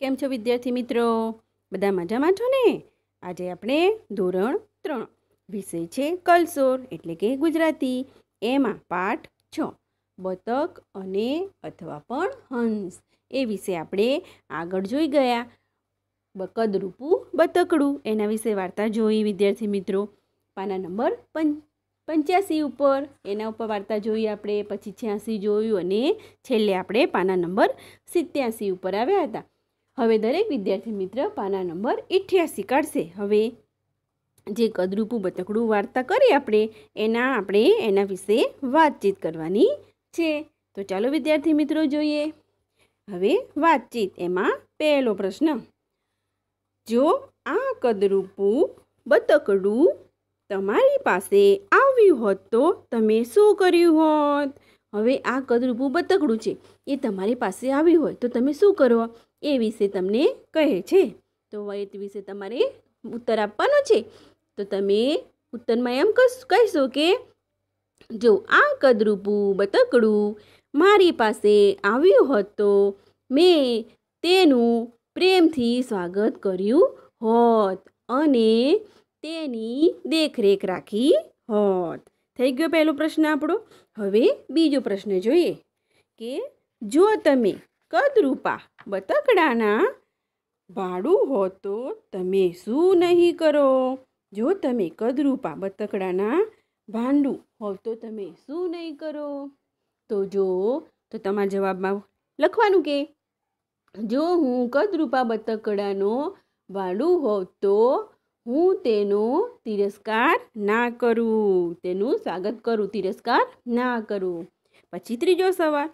કેમ છો વિદ્યાર્થી મિત્રો બધા મજામાં છો ને આજે આપણે ધોરણ ત્રણ વિષય છે કલસોર એટલે કે ગુજરાતી એમાં પાઠ છ બતક અને અથવા પણ હંસ એ વિશે આપણે આગળ જોઈ ગયા બકદરૂપું બતકડું એના વિશે વાર્તા જોઈ વિદ્યાર્થી મિત્રો પાના નંબર પંચ પંચ્યાસી ઉપર એના ઉપર વાર્તા જોઈ આપણે પછી છ્યાસી જોયું અને છેલ્લે આપણે પાના નંબર સિત્યાસી ઉપર આવ્યા હતા હવે દરેક વિદ્યાર્થી મિત્ર પાના નંબર ઇઠ્યાસી કાઢશે હવે જે કદરૂપું બતકડું વાર્તા કરી આપણે એના આપણે એના વિશે વાતચીત કરવાની છે તો ચાલો વિદ્યાર્થી મિત્રો જોઈએ હવે વાતચીત એમાં પહેલો પ્રશ્ન જો આ કદરૂપું બતકડું તમારી પાસે આવ્યું હોત તો તમે શું કર્યું હોત હવે આ કદરૂપું બતકડું છે એ તમારી પાસે આવ્યું હોય તો તમે શું કરો એ વિશે તમને કહે છે તો વૈત વિશે તમારે ઉત્તર આપવાનો છે તો તમે ઉત્તરમાં એમ કહેશો કે જો આ કદરૂપું બતકડું મારી પાસે આવ્યું હોત તો મેં તેનું પ્રેમથી સ્વાગત કર્યું હોત અને તેની દેખરેખ રાખી હોત થઈ ગયો પહેલો પ્રશ્ન આપણો હવે બીજો પ્રશ્ન જોઈએ કે જો તમે કદરૂપા બતકડાના ભાડું હો તો તમે શું નહીં કરો જો તમે કદરૂપા બતકડાના ભાંડું હો તો તમે શું નહીં કરો તો જો તો તમારા જવાબમાં લખવાનું કે જો હું કદરૂપા બતકડાનો ભાડું હોઉં તો હું તેનો તિરસ્કાર ના કરું તેનું સ્વાગત કરું તિરસ્કાર ના કરું પછી ત્રીજો સવાલ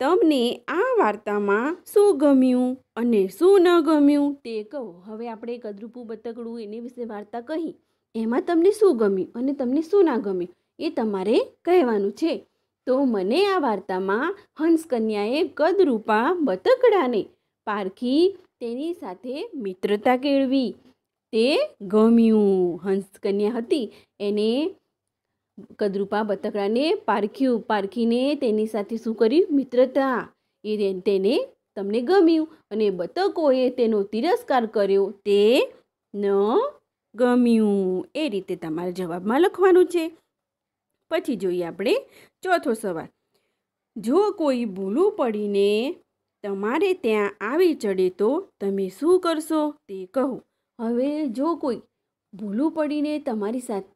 તમને આ વાર્તામાં શું ગમ્યું અને શું ન ગમ્યું તે કહો હવે આપણે કદરૂપું બતકડું એની વિશે વાર્તા કહી એમાં તમને શું ગમ્યું અને તમને શું ના ગમ્યું એ તમારે કહેવાનું છે તો મને આ વાર્તામાં હંસકન્યાએ કદરૂપા બતકડાને પારખી તેની સાથે મિત્રતા કેળવી તે ગમ્યું હંસકન્યા હતી એને કદરૂપા બતકડાને પારખ્યું પારખીને તેની સાથે શું કર્યું મિત્રતા એ તેને તમને ગમ્યું અને બતકોએ તેનો તિરસ્કાર કર્યો તે ન ગમ્યું એ રીતે તમારે જવાબમાં લખવાનું છે પછી જોઈએ આપણે ચોથો સવાલ જો કોઈ ભૂલું પડીને તમારે ત્યાં આવી ચડે તો તમે શું કરશો તે કહો હવે જો કોઈ ભૂલું પડીને તમારી સાથે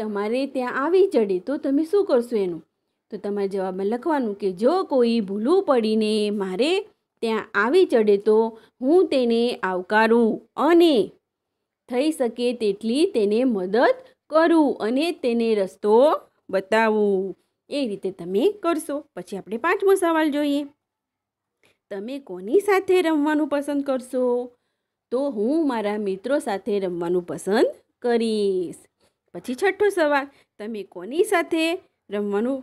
તમારે ત્યાં આવી ચડે તો તમે શું કરશો એનું તો તમારે જવાબમાં લખવાનું કે જો કોઈ ભૂલું પડીને મારે ત્યાં આવી ચડે તો હું તેને આવકારું અને થઈ શકે તેટલી તેને મદદ કરું અને તેને રસ્તો બતાવું એ રીતે તમે કરશો પછી આપણે પાંચમો સવાલ જોઈએ તમે કોની સાથે રમવાનું પસંદ કરશો તો હું મારા મિત્રો સાથે રમવાનું પસંદ કરીશ પછી છઠ્ઠો સવાલ તમે કોની સાથે રમવાનું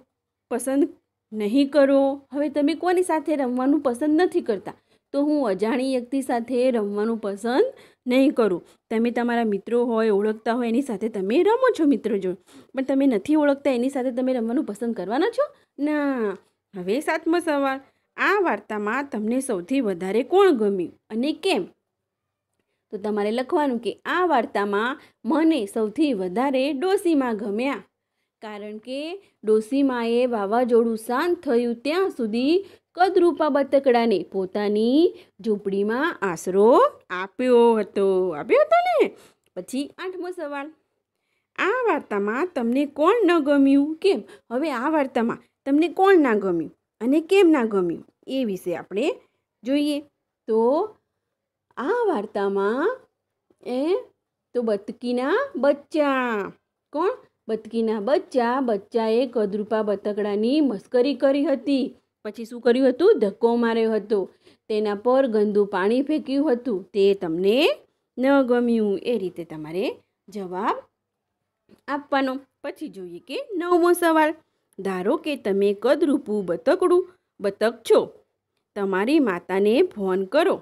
પસંદ નહીં કરો હવે તમે કોની સાથે રમવાનું પસંદ નથી કરતા તો હું અજાણી વ્યક્તિ સાથે રમવાનું પસંદ નહીં કરું તમે તમારા મિત્રો હોય ઓળખતા હોય એની સાથે તમે રમો છો મિત્રો જો પણ તમે નથી ઓળખતા એની સાથે તમે રમવાનું પસંદ કરવાના છો ના હવે સાતમો સવાલ આ વાર્તામાં તમને સૌથી વધારે કોણ ગમ્યું અને કેમ તો તમારે લખવાનું કે આ વાર્તામાં મને સૌથી વધારે ડોસીમા ગમ્યા કારણ કે ડોસીમાએ વાવાઝોડું શાંત થયું ત્યાં સુધી કદરૂપા બતકડાને પોતાની ઝૂંપડીમાં આશરો આપ્યો હતો આપ્યો હતો ને પછી આઠમો સવાલ આ વાર્તામાં તમને કોણ ન ગમ્યું કેમ હવે આ વાર્તામાં તમને કોણ ના ગમ્યું અને કેમ ના ગમ્યું એ વિશે આપણે જોઈએ તો આ વાર્તામાં એ તો બતકીના બચ્ચા કોણ બતકીના બચ્ચા બચ્ચાએ કદરૂપા બતકડાની મસ્કરી કરી હતી પછી શું કર્યું હતું ધક્કો માર્યો હતો તેના પર ગંદુ પાણી ફેંક્યું હતું તે તમને ન ગમ્યું એ રીતે તમારે જવાબ આપવાનો પછી જોઈએ કે નવમો સવાલ ધારો કે તમે કદરૂપું બતકડું બતક છો તમારી માતાને ફોન કરો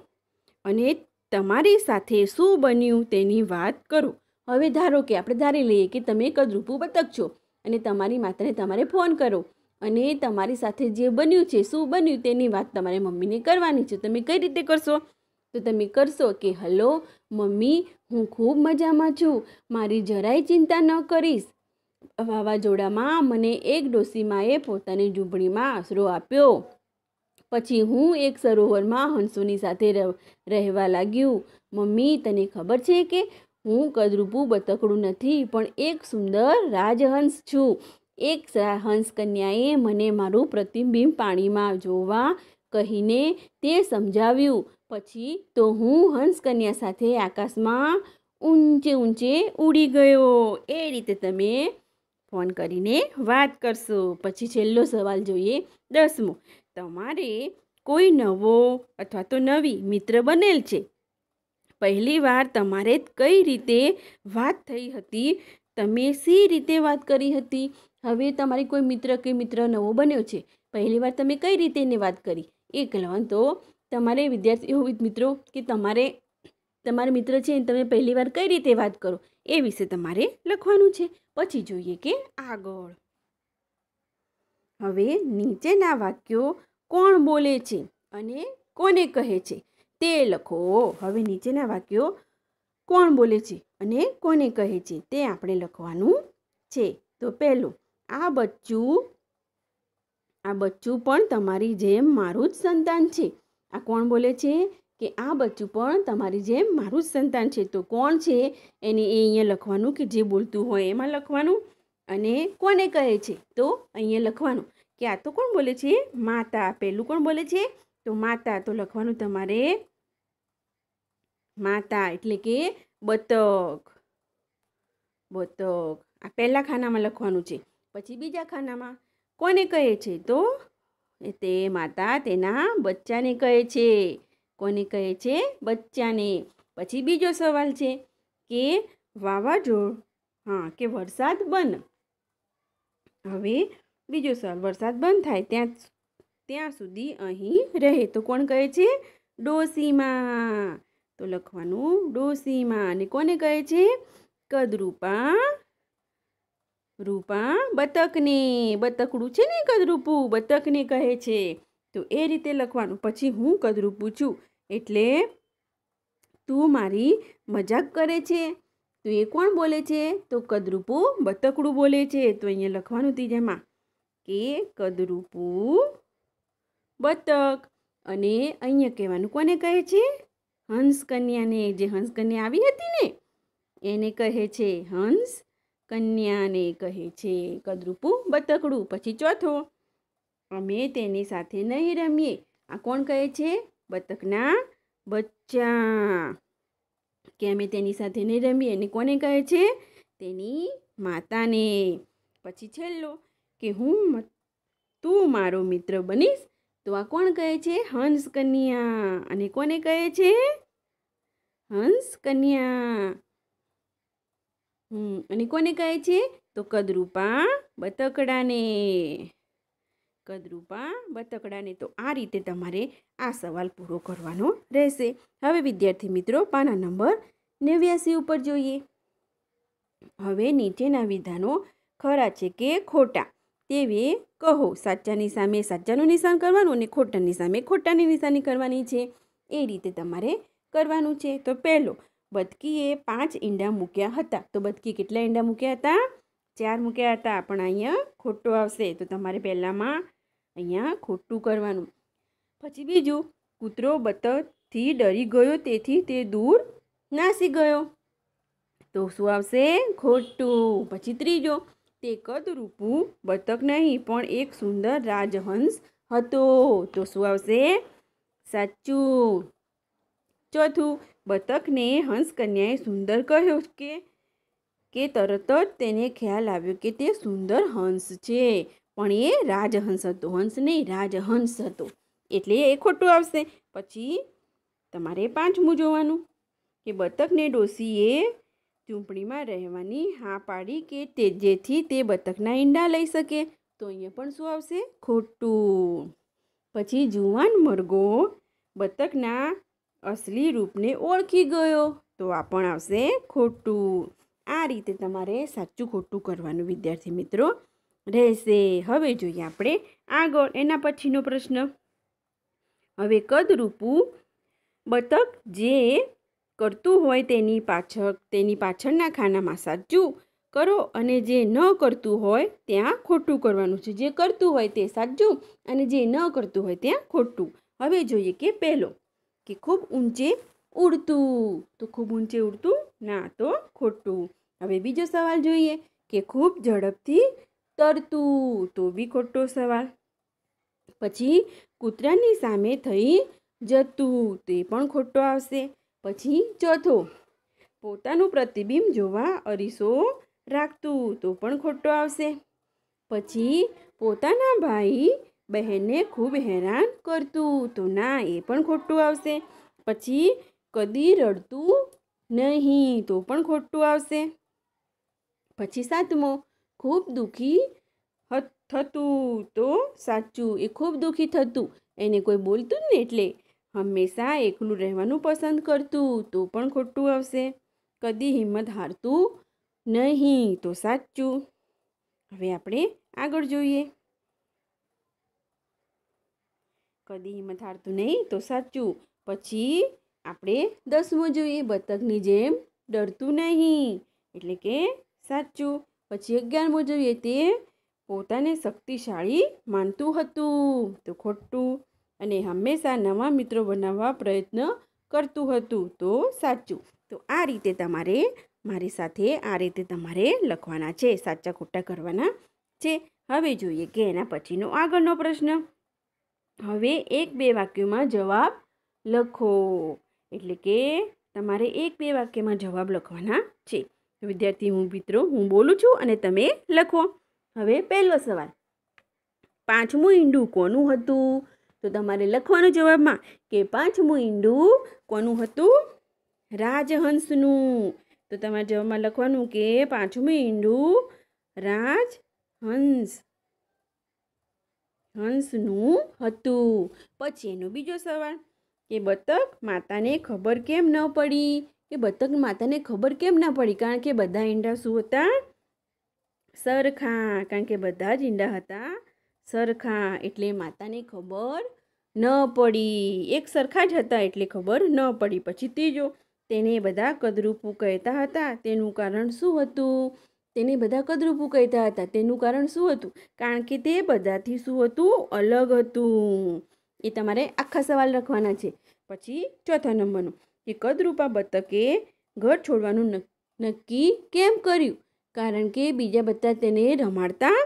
અને તમારી સાથે શું બન્યું તેની વાત કરો હવે ધારો કે આપણે ધારી લઈએ કે તમે કદરૂપું બતક છો અને તમારી માતાને તમારે ફોન કરો અને તમારી સાથે જે બન્યું છે શું બન્યું તેની વાત તમારે મમ્મીને કરવાની છે તમે કઈ રીતે કરશો તો તમે કરશો કે હલો મમ્મી હું ખૂબ મજામાં છું મારી જરાય ચિંતા ન કરીશ વાવાઝોડામાં મને એક ડોસીમાએ પોતાની ઝૂંપડીમાં આશરો આપ્યો પછી હું એક સરોવરમાં હંસોની સાથે રહેવા લાગ્યું મમ્મી તને ખબર છે કે હું કદરૂપું બતકડું નથી પણ એક સુંદર રાજહંસ છું એક હંસ કન્યાએ મને મારું પ્રતિબિંબ પાણીમાં જોવા કહીને તે સમજાવ્યું પછી તો હું હંસકન્યા સાથે આકાશમાં ઊંચે ઊંચે ઉડી ગયો એ રીતે તમે ફોન કરીને વાત કરશો પછી છેલ્લો સવાલ જોઈએ દસમો તમારે કોઈ નવો અથવા તો નવી મિત્ર બનેલ છે પહેલી વાર તમારે કઈ રીતે વાત થઈ હતી તમે સી રીતે વાત કરી હતી હવે તમારે કોઈ મિત્ર કે મિત્ર નવો બન્યો છે પહેલી વાર તમે કઈ રીતે એને વાત કરી એ કહેવાનું તો તમારે વિદ્યાર્થીઓ મિત્રો કે તમારે તમારા મિત્ર છે તમે પહેલી વાર કઈ રીતે વાત કરો એ વિશે તમારે લખવાનું છે પછી જોઈએ કે આગળ હવે નીચેના વાક્યો કોણ બોલે છે અને કોને કહે છે તે લખો હવે નીચેના વાક્યો કોણ બોલે છે અને કોને કહે છે તે આપણે લખવાનું છે તો પહેલું આ બચ્ચું આ બચ્ચું પણ તમારી જેમ મારું જ સંતાન છે આ કોણ બોલે છે કે આ બચ્ચું પણ તમારી જેમ મારું જ સંતાન છે તો કોણ છે એને એ અહીંયા લખવાનું કે જે બોલતું હોય એમાં લખવાનું અને કોને કહે છે તો અહીંયા લખવાનું કે આ તો કોણ બોલે છે માતા પહેલું કોણ બોલે છે તો માતા તો લખવાનું તમારે માતા એટલે કે બતક બતક આ પહેલાં ખાનામાં લખવાનું છે પછી બીજા ખાનામાં કોને કહે છે તો તે માતા તેના બચ્ચાને કહે છે કોને કહે છે બચ્ચાને પછી બીજો સવાલ છે કે વાવાઝોડ હા કે વરસાદ બન હવે બીજો સવાલ વરસાદ બંધ થાય ત્યાં ત્યાં સુધી અહીં રહે તો કોણ કહે છે ડોસીમાં તો લખવાનું ડોસીમાં અને કોને કહે છે કદરૂપા રૂપા બતકને બતકડું છે ને કદરૂપું બતકને કહે છે તો એ રીતે લખવાનું પછી હું કદરૂપું છું એટલે તું મારી મજાક કરે છે તો એ કોણ બોલે છે તો કદરૂપું બતકડું બોલે છે તો અહીંયા લખવાનું ત્રીજામાં કે કદરૂપું બતક અને અહીંયા કહેવાનું કોને કહે છે હંસ કન્યાને જે હંસ કન્યા આવી હતી ને એને કહે છે હંસ કન્યાને કહે છે કદરૂપું બતકડું પછી ચોથો અમે તેની સાથે નહીં રમીએ આ કોણ કહે છે બતકના બચ્ચા કે અમે તેની સાથે નહીં રમીએ એને કોને કહે છે તેની માતાને પછી છેલ્લો કે હું તું મારો મિત્ર બનીશ તો આ કોણ કહે છે હંસ કન્યા અને કોને કહે છે હંસ કન્યા હમ અને કોને કહે છે તો કદરૂપા બતકડાને કદરૂપા બતકડાને તો આ રીતે તમારે આ સવાલ પૂરો કરવાનો રહેશે હવે વિદ્યાર્થી મિત્રો પાના નંબર નેવ્યાસી ઉપર જોઈએ હવે નીચેના વિધાનો ખરા છે કે ખોટા તેવી કહો સાચાની સામે સાચાનું નિશાન કરવાનું અને ખોટાની સામે ખોટાની નિશાની કરવાની છે એ રીતે તમારે કરવાનું છે તો પહેલો બતકીએ પાંચ ઈંડા મૂક્યા હતા તો બદકી કેટલા ઈંડા મૂક્યા હતા ચાર મૂક્યા હતા પણ અહીંયા ખોટું આવશે તો તમારે પહેલાંમાં અહીંયા ખોટું કરવાનું પછી બીજું કૂતરો બતકથી ડરી ગયો તેથી તે દૂર નાસી ગયો તો શું આવશે ખોટું પછી ત્રીજો તે કદરૂપું બતક નહીં પણ એક સુંદર રાજહંસ હતો તો શું આવશે સાચું ચોથું બતકને હંસકન્યાએ સુંદર કહ્યો કે કે તરત જ તેને ખ્યાલ આવ્યો કે તે સુંદર હંસ છે પણ એ રાજહંસ હતો હંસ નહીં રાજહંસ હતો એટલે એ ખોટું આવશે પછી તમારે પાંચમું જોવાનું કે બતકને ડોસીએ ઝૂંપડીમાં રહેવાની હા પાડી કે તે જેથી તે બતકના ઈંડા લઈ શકે તો અહીંયા પણ શું આવશે ખોટું પછી જુવાન મરઘો બતકના અસલી રૂપને ઓળખી ગયો તો આ પણ આવશે ખોટું આ રીતે તમારે સાચું ખોટું કરવાનું વિદ્યાર્થી મિત્રો રહેશે હવે જોઈએ આપણે આગળ એના પછીનો પ્રશ્ન હવે કદરૂપું બતક જે કરતું હોય તેની પાછળ તેની પાછળના ખાનામાં સાચું કરો અને જે ન કરતું હોય ત્યાં ખોટું કરવાનું છે જે કરતું હોય તે સાચું અને જે ન કરતું હોય ત્યાં ખોટું હવે જોઈએ કે પહેલો કે ખૂબ ઊંચે ઉડતું તો ખૂબ ઊંચે ઉડતું ના તો ખોટું હવે બીજો સવાલ જોઈએ કે ખૂબ ઝડપથી તરતું તો બી ખોટો સવાલ પછી કૂતરાની સામે થઈ જતું તે પણ ખોટો આવશે પછી ચોથું પોતાનું પ્રતિબિંબ જોવા અરીસો રાખતું તો પણ ખોટો આવશે પછી પોતાના ભાઈ બહેનને ખૂબ હેરાન કરતું તો ના એ પણ ખોટું આવશે પછી કદી રડતું નહીં તો પણ ખોટું આવશે પછી સાતમો ખૂબ દુઃખી થતું તો સાચું એ ખૂબ દુઃખી થતું એને કોઈ બોલતું જ ને એટલે હંમેશા એકલું રહેવાનું પસંદ કરતું તો પણ ખોટું આવશે કદી હિંમત હારતું નહીં તો સાચું હવે આપણે આગળ જોઈએ કદી હિંમત હારતું નહીં તો સાચું પછી આપણે દસમું જોઈએ બતકની જેમ ડરતું નહીં એટલે કે સાચું પછી અગિયારમું જોઈએ તે પોતાને શક્તિશાળી માનતું હતું તો ખોટું અને હંમેશા નવા મિત્રો બનાવવા પ્રયત્ન કરતું હતું તો સાચું તો આ રીતે તમારે મારી સાથે આ રીતે તમારે લખવાના છે સાચા ખોટા કરવાના છે હવે જોઈએ કે એના પછીનો આગળનો પ્રશ્ન હવે એક બે વાક્યોમાં જવાબ લખો એટલે કે તમારે એક બે વાક્યમાં જવાબ લખવાના છે વિદ્યાર્થી હું મિત્રો હું બોલું છું અને તમે લખો હવે પહેલો સવાલ પાંચમું ઈંડું કોનું હતું તો તમારે લખવાનું જવાબમાં કે પાંચમું ઈંડું કોનું હતું રાજહંસનું તો તમારે જવાબમાં લખવાનું કે પાંચમું ઈંડું રાજહંસ હંસનું હતું પછી એનો બીજો સવાલ કે બતક માતાને ખબર કેમ ન પડી કે બતક માતાને ખબર કેમ ના પડી કારણ કે બધા ઈંડા શું હતા સરખા કારણ કે બધા જ ઈંડા હતા સરખા એટલે માતાને ખબર ન પડી એક સરખા જ હતા એટલે ખબર ન પડી પછી ત્રીજો તેને બધા કદરૂપું કહેતા હતા તેનું કારણ શું હતું તેને બધા કદરૂપું કહેતા હતા તેનું કારણ શું હતું કારણ કે તે બધાથી શું હતું અલગ હતું એ તમારે આખા સવાલ રાખવાના છે પછી ચોથા નંબરનો કે કદરૂપા બતકે ઘર છોડવાનું નક્કી કેમ કર્યું કારણ કે બીજા બધા તેને રમાડતા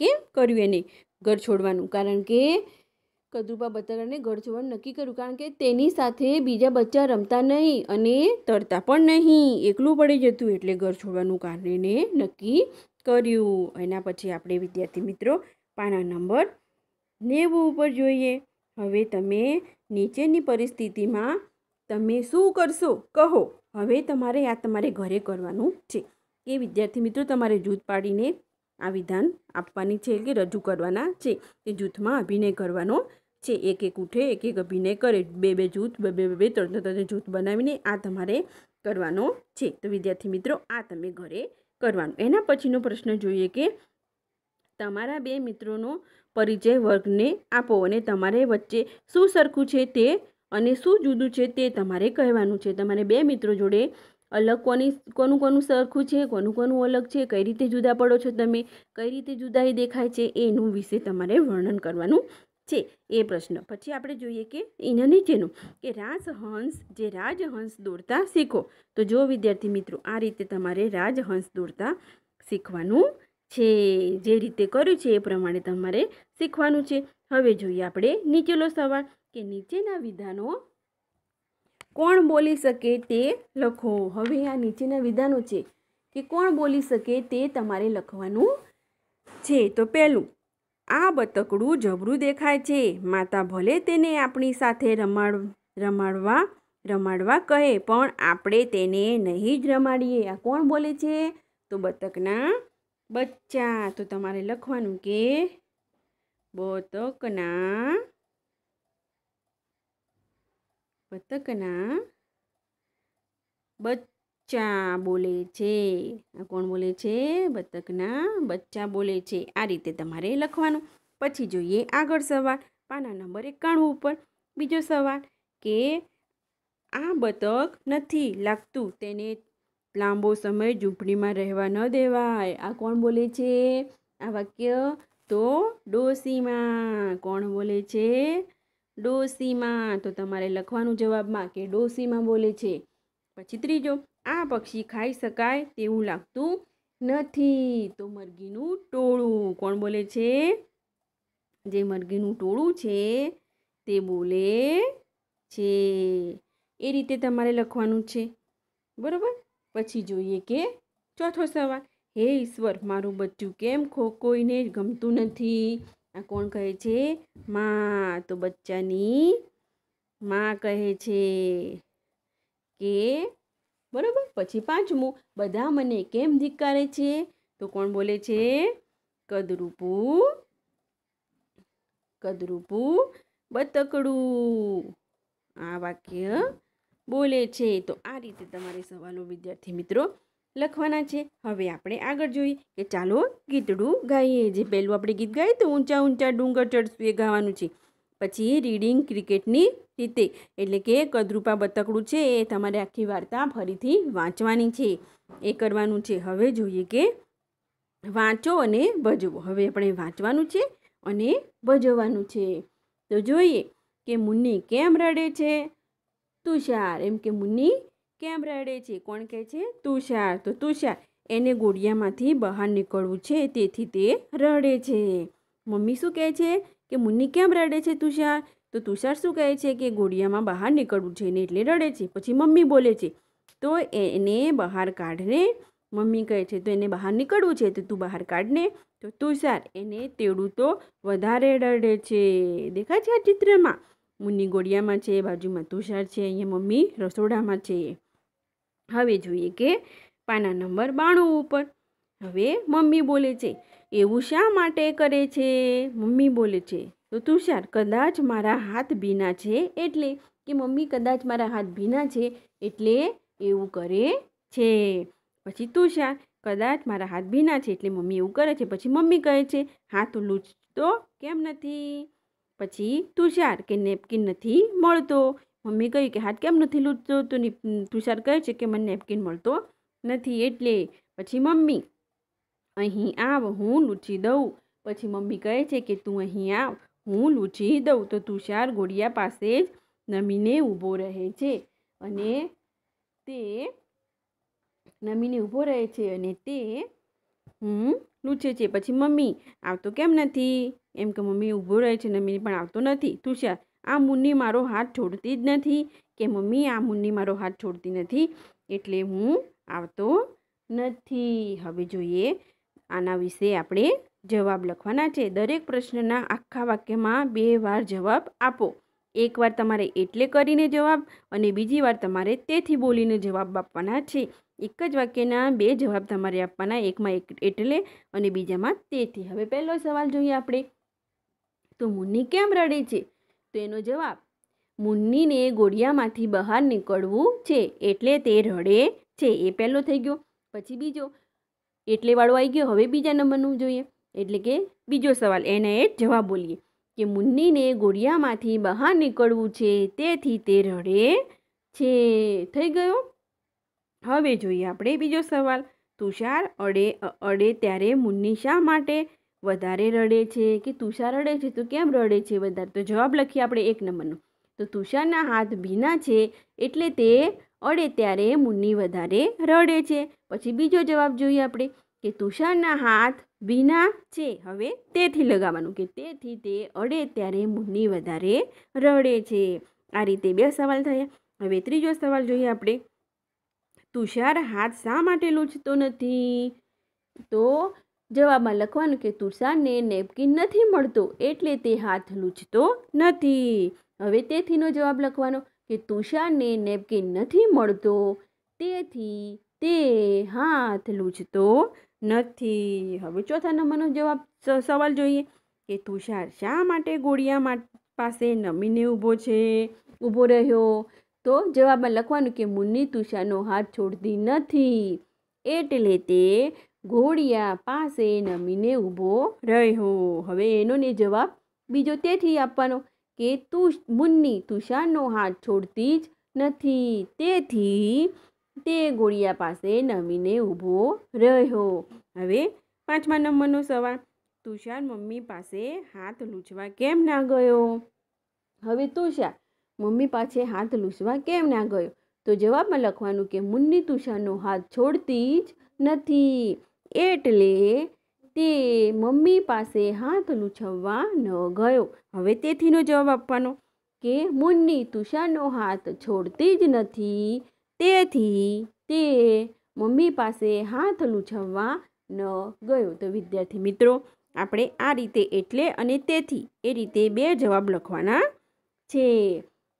કેમ કર્યું એને ઘર છોડવાનું કારણ કે કદરૂપા બતરાને ઘર છોડવાનું નક્કી કર્યું કારણ કે તેની સાથે બીજા બચ્ચા રમતા નહીં અને તરતા પણ નહીં એકલું પડી જતું એટલે ઘર છોડવાનું કારણ એને નક્કી કર્યું એના પછી આપણે વિદ્યાર્થી મિત્રો પાના નંબર નેવું ઉપર જોઈએ હવે તમે નીચેની પરિસ્થિતિમાં તમે શું કરશો કહો હવે તમારે આ તમારે ઘરે કરવાનું છે એ વિદ્યાર્થી મિત્રો તમારે જૂથ પાડીને આ વિધાન આપવાની છે કે રજૂ કરવાના છે તે જૂથમાં અભિનય કરવાનો છે એક એક ઉઠે એક એક અભિનય કરે બે બે જૂથ બે બે બે ત્રણ ત્રણ જૂથ બનાવીને આ તમારે કરવાનો છે તો વિદ્યાર્થી મિત્રો આ તમે ઘરે કરવાનું એના પછીનો પ્રશ્ન જોઈએ કે તમારા બે મિત્રોનો પરિચય વર્ગને આપો અને તમારે વચ્ચે શું સરખું છે તે અને શું જુદું છે તે તમારે કહેવાનું છે તમારે બે મિત્રો જોડે અલગ કોની કોનું કોનું સરખું છે કોનું કોનું અલગ છે કઈ રીતે જુદા પડો છો તમે કઈ રીતે જુદાઈ દેખાય છે એનું વિશે તમારે વર્ણન કરવાનું છે એ પ્રશ્ન પછી આપણે જોઈએ કે એના નીચેનું કે રાજહંસ જે રાજહંસ દોરતા શીખો તો જો વિદ્યાર્થી મિત્રો આ રીતે તમારે રાજહંસ દોરતા શીખવાનું છે જે રીતે કર્યું છે એ પ્રમાણે તમારે શીખવાનું છે હવે જોઈએ આપણે નીચેલો સવાલ કે નીચેના વિધાનો કોણ બોલી શકે તે લખો હવે આ નીચેના વિધાનો છે કે કોણ બોલી શકે તે તમારે લખવાનું છે તો પહેલું આ બતકડું જબરું દેખાય છે માતા ભલે તેને આપણી સાથે રમાડ રમાડવા રમાડવા કહે પણ આપણે તેને નહીં જ રમાડીએ આ કોણ બોલે છે તો બતકના બચ્ચા તો તમારે લખવાનું કે બતકના બતકના બચ્ચા બોલે છે આ કોણ બોલે છે બતકના બચ્ચા બોલે છે આ રીતે તમારે લખવાનું પછી જોઈએ આગળ સવાલ પાના નંબર એકાણું ઉપર બીજો સવાલ કે આ બતક નથી લાગતું તેને લાંબો સમય ઝૂંપડીમાં રહેવા ન દેવાય આ કોણ બોલે છે આ વાક્ય તો ડોસીમાં કોણ બોલે છે ડોસીમાં તો તમારે લખવાનું જવાબમાં કે ડોસીમાં બોલે છે પછી ત્રીજો આ પક્ષી ખાઈ શકાય તેવું લાગતું નથી તો મરઘીનું ટોળું કોણ બોલે છે જે મરઘીનું ટોળું છે તે બોલે છે એ રીતે તમારે લખવાનું છે બરાબર પછી જોઈએ કે ચોથો સવાલ હે ઈશ્વર મારું બચ્ચું કેમ ખો ખોખોઈને ગમતું નથી આ કોણ કહે છે માં તો બચ્ચાની માં કહે છે કે બરાબર પછી પાંચમું બધા મને કેમ ધિક્કારે છે તો કોણ બોલે છે કદરૂપુ કદરૂપું બતકડું આ વાક્ય બોલે છે તો આ રીતે તમારે સવાલો વિદ્યાર્થી મિત્રો લખવાના છે હવે આપણે આગળ જોઈએ કે ચાલો ગીતડું ગાઈએ જે પહેલું આપણે ગીત ગાઈએ તો ઊંચા ઊંચા ડુંગર ચડશું એ ગાવાનું છે પછી રીડિંગ ક્રિકેટની રીતે એટલે કે કદરૂપા બતકડું છે એ તમારે આખી વાર્તા ફરીથી વાંચવાની છે એ કરવાનું છે હવે જોઈએ કે વાંચો અને ભજવો હવે આપણે વાંચવાનું છે અને ભજવવાનું છે તો જોઈએ કે મુન્ની કેમ રડે છે તુષાર એમ કે મુન્ની કેમ રડે છે કોણ કહે છે તુષાર તો તુષાર એને ગોળિયામાંથી બહાર નીકળવું છે તેથી તે રડે છે મમ્મી શું કહે છે કે મુન્ની કેમ રડે છે તુષાર તો તુષાર શું કહે છે કે ગોળિયામાં બહાર નીકળવું છે એને એટલે રડે છે પછી મમ્મી બોલે છે તો એને બહાર કાઢને મમ્મી કહે છે તો એને બહાર નીકળવું છે તો તું બહાર કાઢને તો તુષાર એને તેડું તો વધારે રડે છે દેખાય છે આ ચિત્રમાં મુન્ની ગોળિયામાં છે બાજુમાં તુષાર છે અહીંયા મમ્મી રસોડામાં છે હવે જોઈએ કે પાના નંબર બાણું ઉપર હવે મમ્મી બોલે છે એવું શા માટે કરે છે મમ્મી બોલે છે તો તુષાર કદાચ મારા હાથ ભીના છે એટલે કે મમ્મી કદાચ મારા હાથ ભીના છે એટલે એવું કરે છે પછી તુષાર કદાચ મારા હાથ ભીના છે એટલે મમ્મી એવું કરે છે પછી મમ્મી કહે છે હાથ લૂંચતો કેમ નથી પછી તુષાર કે નેપકીન નથી મળતો મમ્મી કહી કે હાથ કેમ નથી લૂંટતો તો તુષાર કહે છે કે મને નેપકિન મળતો નથી એટલે પછી મમ્મી અહીં આવ હું લૂંટી દઉં પછી મમ્મી કહે છે કે તું અહીં આવ હું લૂંટી દઉં તો તુષાર ગોળિયા પાસે જ નમીને ઊભો રહે છે અને તે નમીને ઊભો રહે છે અને તે હું લૂછે છે પછી મમ્મી આવતો કેમ નથી એમ કે મમ્મી ઊભો રહે છે નમીને પણ આવતો નથી તુષાર આ મુન્ની મારો હાથ છોડતી જ નથી કે મમ્મી આ મુન્ની મારો હાથ છોડતી નથી એટલે હું આવતો નથી હવે જોઈએ આના વિશે આપણે જવાબ લખવાના છે દરેક પ્રશ્નના આખા વાક્યમાં બે વાર જવાબ આપો એકવાર તમારે એટલે કરીને જવાબ અને બીજી વાર તમારે તેથી બોલીને જવાબ આપવાના છે એક જ વાક્યના બે જવાબ તમારે આપવાના એકમાં એક એટલે અને બીજામાં તેથી હવે પહેલો સવાલ જોઈએ આપણે તો મુન્ની કેમ રડે છે તો એનો જવાબ મુન્નીને ગોળિયામાંથી બહાર નીકળવું છે એટલે તે રડે છે એ પહેલો થઈ ગયો પછી બીજો એટલે વાળો આવી ગયો હવે બીજા નંબરનું જોઈએ એટલે કે બીજો સવાલ એને એ જવાબ બોલીએ કે મુન્નીને ગોળિયામાંથી બહાર નીકળવું છે તેથી તે રડે છે થઈ ગયો હવે જોઈએ આપણે બીજો સવાલ તુષાર અડે અડે ત્યારે મુન્ની શા માટે વધારે રડે છે કે તુષાર રડે છે તો કેમ રડે છે વધારે તો જવાબ લખીએ આપણે એક નંબરનો તો તુષારના હાથ ભીના છે એટલે તે અડે ત્યારે મુન્ની વધારે રડે છે પછી બીજો જવાબ જોઈએ આપણે કે તુષારના હાથ ભીના છે હવે તેથી લગાવવાનું કે તેથી તે અડે ત્યારે મુન્ની વધારે રડે છે આ રીતે બે સવાલ થયા હવે ત્રીજો સવાલ જોઈએ આપણે તુષાર હાથ શા માટે લૂછતો નથી તો જવાબમાં લખવાનું કે તુષારને નેપકિન નથી મળતો એટલે તે હાથ લૂછતો નથી હવે તેથીનો જવાબ લખવાનો કે તુષારને નેપકિન નથી મળતો તેથી તે હાથ લૂછતો નથી હવે ચોથા નંબરનો જવાબ સવાલ જોઈએ કે તુષાર શા માટે ગોળિયા પાસે નમીને ઊભો છે ઊભો રહ્યો તો જવાબમાં લખવાનું કે મુન્ની તુષારનો હાથ છોડતી નથી એટલે તે ઘોડિયા પાસે નમીને ઊભો રહ્યો હવે એનો ને જવાબ બીજો તેથી આપવાનો કે તું મુન્ની તુષારનો હાથ છોડતી જ નથી તેથી તે ઘોડિયા પાસે નમીને ઊભો રહ્યો હવે પાંચમા નંબરનો સવાલ તુષાર મમ્મી પાસે હાથ લૂછવા કેમ ના ગયો હવે તુષાર મમ્મી પાસે હાથ લૂછવા કેમ ના ગયો તો જવાબમાં લખવાનું કે મુન્ની તુષારનો હાથ છોડતી જ નથી એટલે તે મમ્મી પાસે હાથ લૂછવવા ન ગયો હવે તેથીનો જવાબ આપવાનો કે મુન્ની તુષારનો હાથ છોડતી જ નથી તેથી તે મમ્મી પાસે હાથ લૂછવવા ન ગયો તો વિદ્યાર્થી મિત્રો આપણે આ રીતે એટલે અને તેથી એ રીતે બે જવાબ લખવાના છે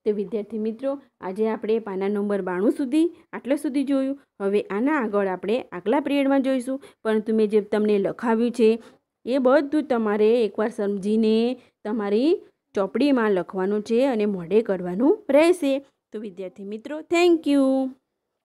તો વિદ્યાર્થી મિત્રો આજે આપણે પાના નંબર બાણું સુધી આટલા સુધી જોયું હવે આના આગળ આપણે આગલા પિરિયડમાં જોઈશું પરંતુ મેં જે તમને લખાવ્યું છે એ બધું તમારે એકવાર સમજીને તમારી ચોપડીમાં લખવાનું છે અને મોઢે કરવાનું રહેશે તો વિદ્યાર્થી મિત્રો થેન્ક યુ